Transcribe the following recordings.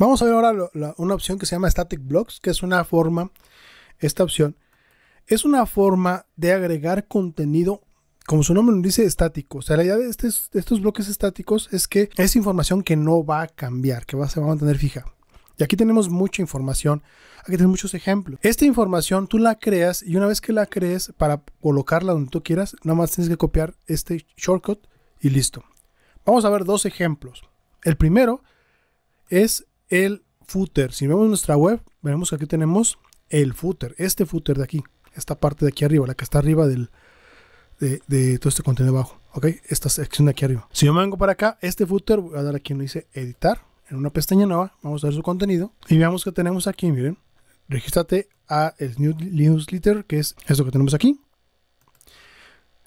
Vamos a ver ahora una opción que se llama Static Blocks, que es una forma, esta opción, es una forma de agregar contenido, como su nombre nos dice, estático. O sea, la idea de, estos bloques estáticos es que es información que no va a cambiar, que va, se va a mantener fija. Y aquí tenemos mucha información, aquí tenemos muchos ejemplos. Esta información tú la creas y una vez que la crees para colocarla donde tú quieras, nada más tienes que copiar este shortcut y listo. Vamos a ver dos ejemplos. El primero es el footer. Si vemos nuestra web, veremos que aquí tenemos el footer, este footer de aquí, esta parte de aquí arriba, la que está arriba del, de, todo este contenido abajo. ¿ok? Esta sección de aquí arriba. Si yo me vengo para acá, este footer, voy a dar aquí donde dice editar, en una pestaña nueva, vamos a ver su contenido, y veamos que tenemos aquí, miren, regístrate a el newsletter, que es esto que tenemos aquí.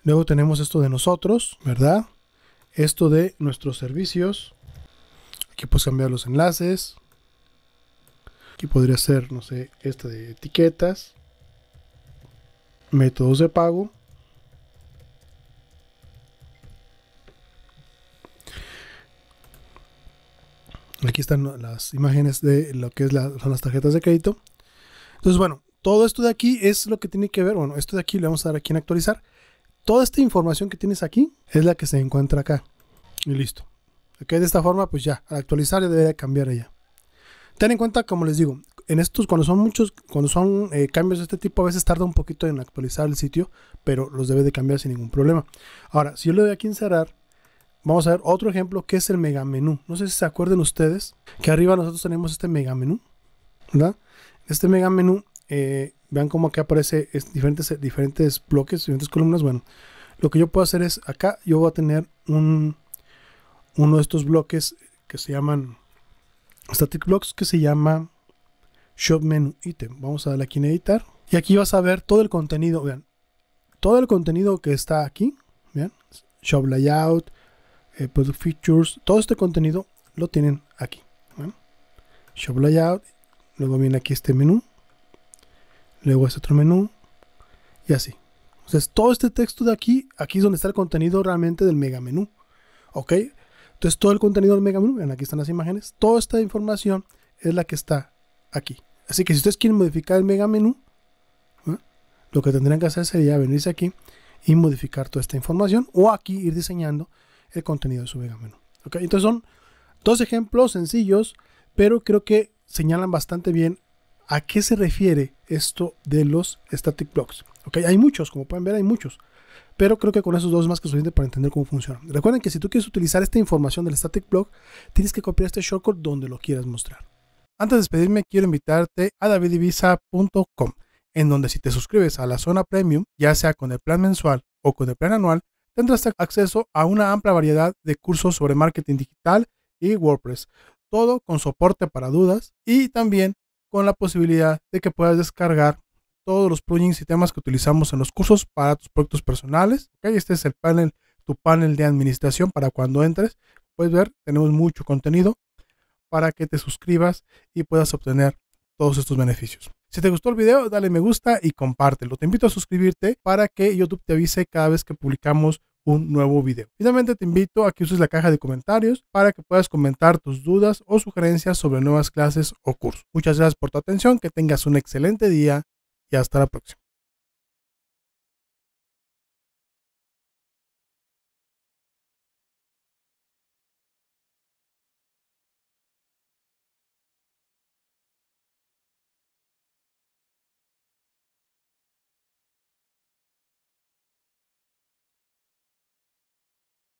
Luego tenemos esto de nosotros, ¿verdad? Esto de nuestros servicios. Aquí puedes cambiar los enlaces podría ser, no sé, esta de etiquetas, métodos de pago. Aquí están las imágenes de lo que son las tarjetas de crédito. Entonces, bueno, todo esto de aquí es lo que tiene que ver. Bueno, esto de aquí le vamos a dar aquí en actualizar. Toda esta información que tienes aquí es la que se encuentra acá. Y listo. Ok, de esta forma, pues ya, al actualizar ya debería cambiar ella ten en cuenta, como les digo, en estos, cuando son muchos, cuando son eh, cambios de este tipo, a veces tarda un poquito en actualizar el sitio, pero los debe de cambiar sin ningún problema. Ahora, si yo le doy aquí en cerrar, vamos a ver otro ejemplo que es el mega menú. No sé si se acuerden ustedes que arriba nosotros tenemos este mega menú, ¿verdad? Este mega menú, eh, vean como aquí aparece diferentes, diferentes bloques, diferentes columnas. Bueno, lo que yo puedo hacer es acá, yo voy a tener un, uno de estos bloques que se llaman static blocks que se llama shop menu item. Vamos a darle aquí en editar. Y aquí vas a ver todo el contenido, vean, todo el contenido que está aquí, vean, shop layout, eh, product features, todo este contenido lo tienen aquí. Shop layout, luego viene aquí este menú, luego este otro menú y así. Entonces todo este texto de aquí, aquí es donde está el contenido realmente del mega menú. ¿Ok? Entonces todo el contenido del Mega ven aquí están las imágenes, toda esta información es la que está aquí. Así que si ustedes quieren modificar el mega menú, lo que tendrían que hacer sería venirse aquí y modificar toda esta información o aquí ir diseñando el contenido de su mega menú. ¿Ok? Entonces son dos ejemplos sencillos, pero creo que señalan bastante bien a qué se refiere esto de los static blocks hay muchos, como pueden ver, hay muchos. Pero creo que con esos dos más que suficiente para entender cómo funciona. Recuerden que si tú quieres utilizar esta información del static blog, tienes que copiar este shortcode donde lo quieras mostrar. Antes de despedirme, quiero invitarte a davidivisa.com, en donde si te suscribes a la zona premium, ya sea con el plan mensual o con el plan anual, tendrás acceso a una amplia variedad de cursos sobre marketing digital y WordPress, todo con soporte para dudas y también con la posibilidad de que puedas descargar todos los plugins y temas que utilizamos en los cursos para tus proyectos personales. ¿okay? Este es el panel, tu panel de administración para cuando entres. Puedes ver, tenemos mucho contenido para que te suscribas y puedas obtener todos estos beneficios. Si te gustó el video, dale me gusta y compártelo. Te invito a suscribirte para que YouTube te avise cada vez que publicamos un nuevo video. Finalmente te invito a que uses la caja de comentarios para que puedas comentar tus dudas o sugerencias sobre nuevas clases o cursos. Muchas gracias por tu atención, que tengas un excelente día y hasta la próxima.